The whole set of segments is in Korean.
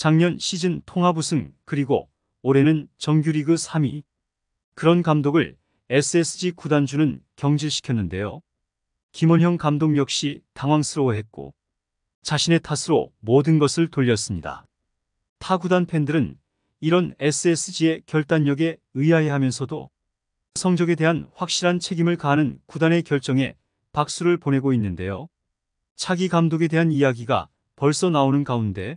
작년 시즌 통합 우승 그리고 올해는 정규리그 3위. 그런 감독을 SSG 구단주는 경질시켰는데요. 김원형 감독 역시 당황스러워했고 자신의 탓으로 모든 것을 돌렸습니다. 타구단 팬들은 이런 SSG의 결단력에 의아해하면서도 성적에 대한 확실한 책임을 가하는 구단의 결정에 박수를 보내고 있는데요. 차기 감독에 대한 이야기가 벌써 나오는 가운데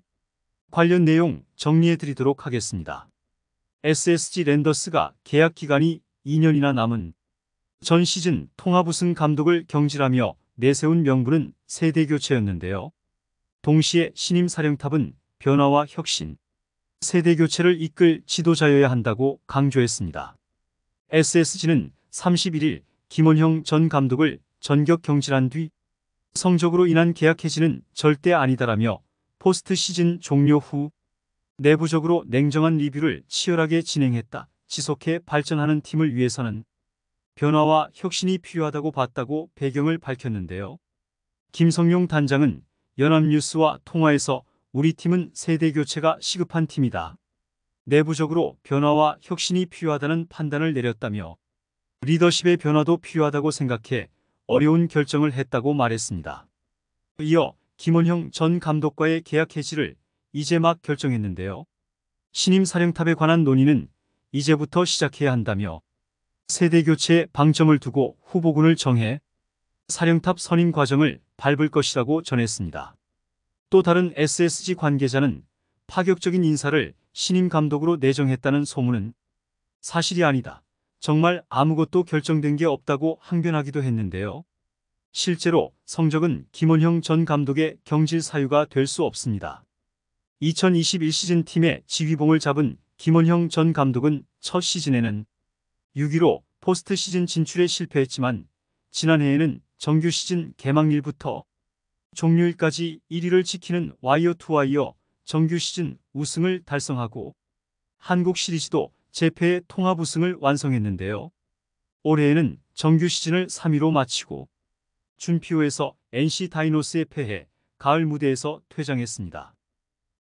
관련 내용 정리해 드리도록 하겠습니다. SSG 랜더스가 계약 기간이 2년이나 남은 전 시즌 통합 우승 감독을 경질하며 내세운 명분은 세대 교체였는데요. 동시에 신임 사령탑은 변화와 혁신, 세대 교체를 이끌 지도자여야 한다고 강조했습니다. SSG는 31일 김원형 전 감독을 전격 경질한 뒤 성적으로 인한 계약 해지는 절대 아니다라며 포스트 시즌 종료 후 내부적으로 냉정한 리뷰를 치열하게 진행했다. 지속해 발전하는 팀을 위해서는 변화와 혁신이 필요하다고 봤다고 배경을 밝혔는데요. 김성용 단장은 연합뉴스와 통화에서 우리 팀은 세대 교체가 시급한 팀이다. 내부적으로 변화와 혁신이 필요하다는 판단을 내렸다며 리더십의 변화도 필요하다고 생각해 어려운 결정을 했다고 말했습니다. 이어 김원형 전 감독과의 계약 해지를 이제 막 결정했는데요. 신임 사령탑에 관한 논의는 이제부터 시작해야 한다며 세대 교체에 방점을 두고 후보군을 정해 사령탑 선임 과정을 밟을 것이라고 전했습니다. 또 다른 SSG 관계자는 파격적인 인사를 신임 감독으로 내정했다는 소문은 사실이 아니다. 정말 아무것도 결정된 게 없다고 항변하기도 했는데요. 실제로 성적은 김원형 전 감독의 경질 사유가 될 수 없습니다. 2021 시즌 팀의 지휘봉을 잡은 김원형 전 감독은 첫 시즌에는 6위로 포스트 시즌 진출에 실패했지만 지난해에는 정규 시즌 개막일부터 종료일까지 1위를 지키는 와이어 투 와이어 정규 시즌 우승을 달성하고 한국 시리즈도 재패의 통합 우승을 완성했는데요. 올해에는 정규 시즌을 3위로 마치고 준피오에서 NC 다이노스에 패해 가을 무대에서 퇴장했습니다.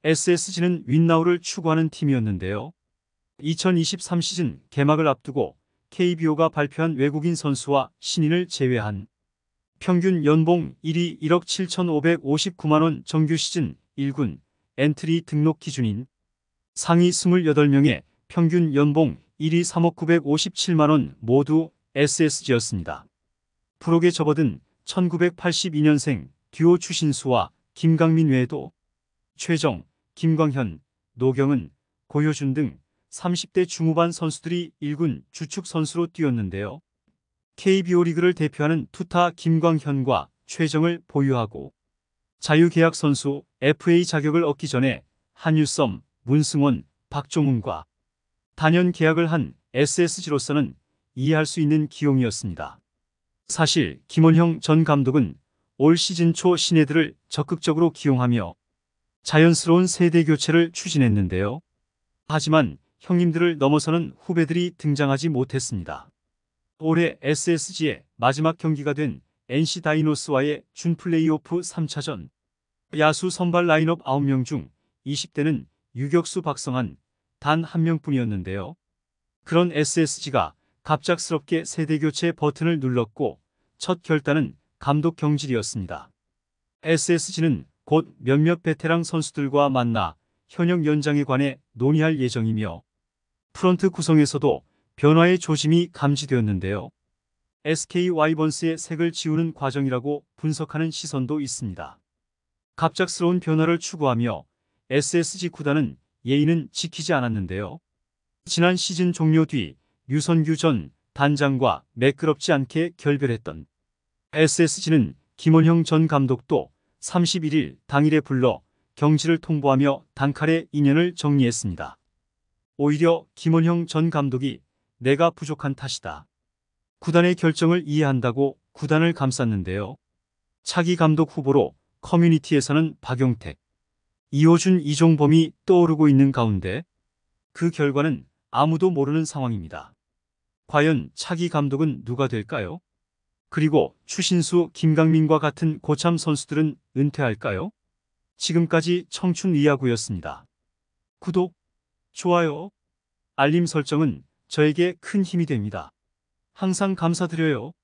SSG는 윈나우를 추구하는 팀이었는데요. 2023 시즌 개막을 앞두고 KBO가 발표한 외국인 선수와 신인을 제외한 평균 연봉 1위 1억 7,559만원 정규 시즌 1군 엔트리 등록 기준인 상위 28명의 평균 연봉 1위 3억 957만원 모두 SSG였습니다. 프로에 접어든 1982년생 듀오 추신수와 김강민 외에도 최정, 김광현, 노경은, 고효준 등 30대 중후반 선수들이 1군 주축 선수로 뛰었는데요. KBO 리그를 대표하는 투타 김광현과 최정을 보유하고 자유계약 선수 FA 자격을 얻기 전에 한유섬, 문승원, 박종훈과 단연 계약을 한 SSG로서는 이해할 수 있는 기용이었습니다. 사실 김원형 전 감독은 올 시즌 초 신예들을 적극적으로 기용하며 자연스러운 세대 교체를 추진했는데요. 하지만 형님들을 넘어서는 후배들이 등장하지 못했습니다. 올해 SSG의 마지막 경기가 된 NC 다이노스와의 준 플레이오프 3차전 야수 선발 라인업 9명 중 20대는 유격수 박성한 단 한 명뿐이었는데요. 그런 SSG가 갑작스럽게 세대교체 버튼을 눌렀고 첫 결단은 감독 경질이었습니다. SSG는 곧 몇몇 베테랑 선수들과 만나 현역 연장에 관해 논의할 예정이며 프런트 구성에서도 변화의 조짐이 감지되었는데요. SK 와이번스의 색을 지우는 과정이라고 분석하는 시선도 있습니다. 갑작스러운 변화를 추구하며 SSG 구단은 예의는 지키지 않았는데요. 지난 시즌 종료 뒤 유선규 전 단장과 매끄럽지 않게 결별했던 SSG는 김원형 전 감독도 31일 당일에 불러 경질을 통보하며 단칼에 인연을 정리했습니다. 오히려 김원형 전 감독이 내가 부족한 탓이다. 구단의 결정을 이해한다고 구단을 감쌌는데요. 차기 감독 후보로 커뮤니티에서는 박용택, 이호준, 이종범이 떠오르고 있는 가운데 그 결과는 아무도 모르는 상황입니다. 과연 차기 감독은 누가 될까요? 그리고 추신수, 김강민과 같은 고참 선수들은 은퇴할까요? 지금까지 청춘 이야구였습니다. 구독, 좋아요, 알림 설정은 저에게 큰 힘이 됩니다. 항상 감사드려요.